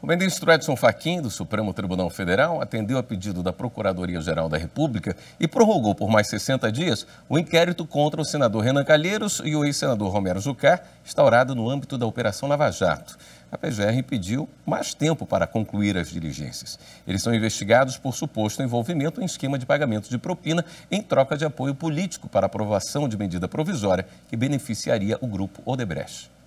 O ministro Edson Fachin, do Supremo Tribunal Federal, atendeu a pedido da Procuradoria-Geral da República e prorrogou por mais 60 dias o inquérito contra o senador Renan Calheiros e o ex-senador Romero Jucá, instaurado no âmbito da Operação Lava Jato. A PGR pediu mais tempo para concluir as diligências. Eles são investigados por suposto envolvimento em esquema de pagamento de propina em troca de apoio político para aprovação de medida provisória que beneficiaria o grupo Odebrecht.